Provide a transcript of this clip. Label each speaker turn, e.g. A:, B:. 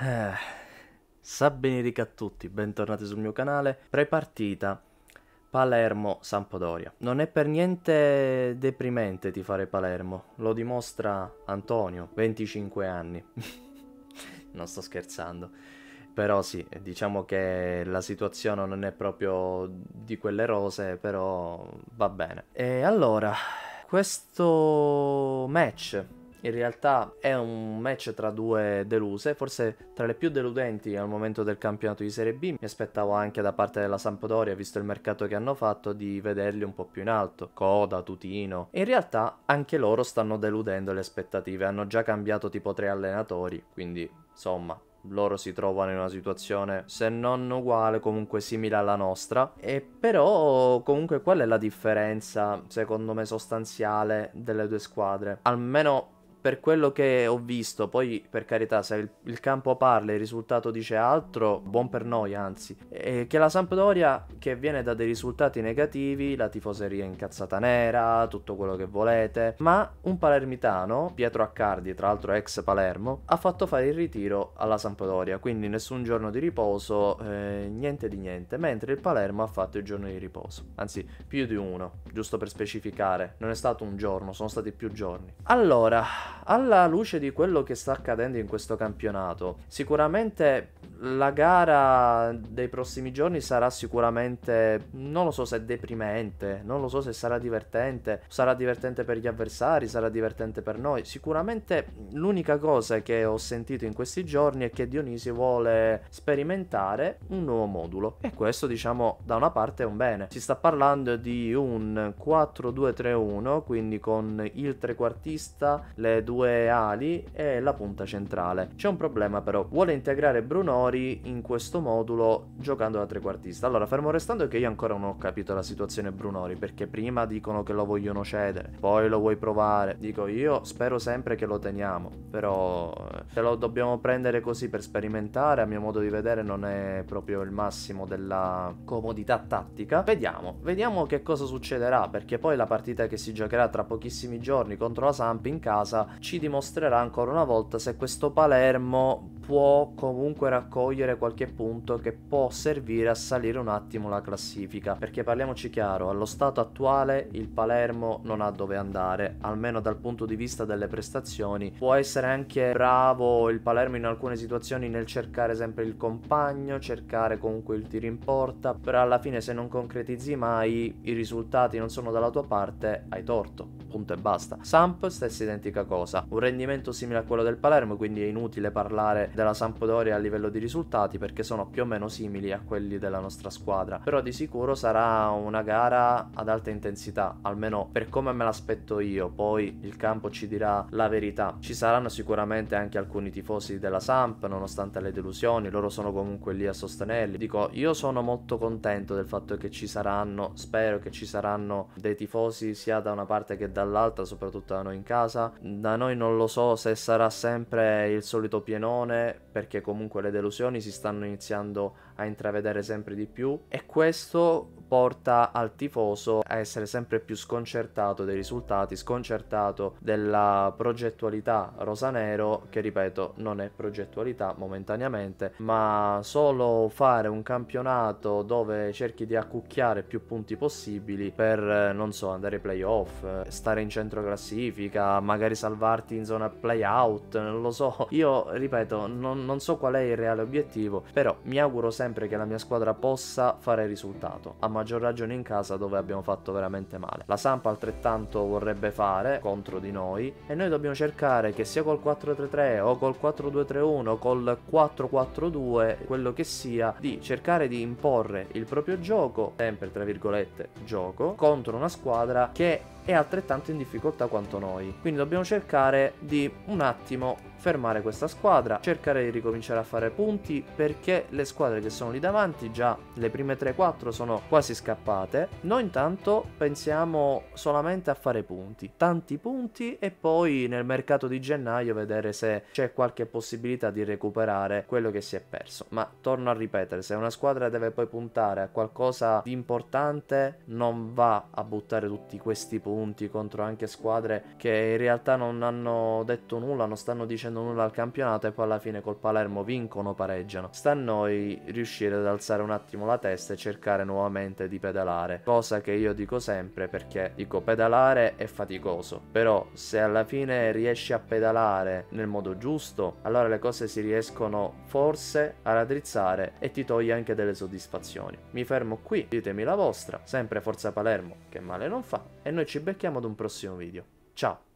A: Eh, sa benedica a tutti, bentornati sul mio canale. Prepartita Palermo-Sampodoria. Non è per niente deprimente di fare Palermo, lo dimostra Antonio, 25 anni. non sto scherzando. Però sì, diciamo che la situazione non è proprio di quelle rose, però va bene. E allora, questo match in realtà è un match tra due deluse, forse tra le più deludenti al momento del campionato di Serie B. Mi aspettavo anche da parte della Sampdoria, visto il mercato che hanno fatto, di vederli un po' più in alto, Coda, Tutino. in realtà anche loro stanno deludendo le aspettative, hanno già cambiato tipo tre allenatori, quindi insomma, loro si trovano in una situazione se non uguale comunque simile alla nostra e però comunque qual è la differenza secondo me sostanziale delle due squadre almeno per quello che ho visto, poi per carità, se il, il campo parla e il risultato dice altro, buon per noi anzi, e che la Sampdoria che viene da dei risultati negativi, la tifoseria incazzata nera, tutto quello che volete, ma un palermitano, Pietro Accardi, tra l'altro ex Palermo, ha fatto fare il ritiro alla Sampdoria, quindi nessun giorno di riposo, eh, niente di niente, mentre il Palermo ha fatto il giorno di riposo, anzi più di uno, giusto per specificare, non è stato un giorno, sono stati più giorni. Allora, alla luce di quello che sta accadendo in questo campionato, sicuramente la gara dei prossimi giorni sarà sicuramente, non lo so se deprimente, non lo so se sarà divertente, sarà divertente per gli avversari, sarà divertente per noi. Sicuramente l'unica cosa che ho sentito in questi giorni è che Dionisi vuole sperimentare un nuovo modulo e questo diciamo da una parte è un bene. Si sta parlando di un 4-2-3-1, quindi con il trequartista, le due ali e la punta centrale. C'è un problema però, vuole integrare Brunori fuori in questo modulo giocando da trequartista. Allora, fermo restando che io ancora non ho capito la situazione Brunori, perché prima dicono che lo vogliono cedere, poi lo vuoi provare. Dico io spero sempre che lo teniamo, però se eh, lo dobbiamo prendere così per sperimentare, a mio modo di vedere non è proprio il massimo della comodità tattica. Vediamo, vediamo che cosa succederà, perché poi la partita che si giocherà tra pochissimi giorni contro la Samp in casa ci dimostrerà ancora una volta se questo Palermo può comunque raccogliere qualche punto che può servire a salire un attimo la classifica. Perché parliamoci chiaro, allo stato attuale il Palermo non ha dove andare, almeno dal punto di vista delle prestazioni. Può essere anche bravo il Palermo in alcune situazioni nel cercare sempre il compagno, cercare comunque il tiro in porta, però alla fine se non concretizzi mai i risultati non sono dalla tua parte, hai torto punto e basta. Samp stessa identica cosa, un rendimento simile a quello del Palermo, quindi è inutile parlare della Sampdoria a livello di risultati perché sono più o meno simili a quelli della nostra squadra, però di sicuro sarà una gara ad alta intensità, almeno per come me l'aspetto io, poi il campo ci dirà la verità. Ci saranno sicuramente anche alcuni tifosi della Samp, nonostante le delusioni, loro sono comunque lì a sostenerli. Dico, io sono molto contento del fatto che ci saranno, spero che ci saranno dei tifosi sia da una parte che da all'altra, soprattutto da noi in casa. Da noi non lo so se sarà sempre il solito pienone, perché comunque le delusioni si stanno iniziando a intravedere sempre di più e questo porta al tifoso a essere sempre più sconcertato dei risultati, sconcertato della progettualità rosanero, che ripeto non è progettualità momentaneamente, ma solo fare un campionato dove cerchi di accucchiare più punti possibili per, non so, andare ai playoff, stare in centro classifica, magari salvarti in zona playout, non lo so. Io, ripeto, non, non so qual è il reale obiettivo, però mi auguro sempre che la mia squadra possa fare risultato. A maggior maggior ragione in casa dove abbiamo fatto veramente male. La Sampa altrettanto vorrebbe fare contro di noi e noi dobbiamo cercare che sia col 4-3-3 o col 4-2-3-1 o col 4-4-2, quello che sia, di cercare di imporre il proprio gioco, sempre tra virgolette gioco, contro una squadra che è altrettanto in difficoltà quanto noi. Quindi dobbiamo cercare di un attimo fermare questa squadra, cercare di ricominciare a fare punti perché le squadre che sono lì davanti, già le prime 3-4 sono quasi quasi scappate. Noi intanto pensiamo solamente a fare punti, tanti punti e poi nel mercato di gennaio vedere se c'è qualche possibilità di recuperare quello che si è perso. Ma torno a ripetere, se una squadra deve poi puntare a qualcosa di importante non va a buttare tutti questi punti contro anche squadre che in realtà non hanno detto nulla, non stanno dicendo nulla al campionato e poi alla fine col Palermo vincono, pareggiano. Sta a noi riuscire ad alzare un attimo la testa e cercare nuovamente parte di pedalare, cosa che io dico sempre perché dico pedalare è faticoso, però se alla fine riesci a pedalare nel modo giusto, allora le cose si riescono forse a raddrizzare e ti togli anche delle soddisfazioni. Mi fermo qui, ditemi la vostra, sempre Forza Palermo che male non fa e noi ci becchiamo ad un prossimo video. Ciao!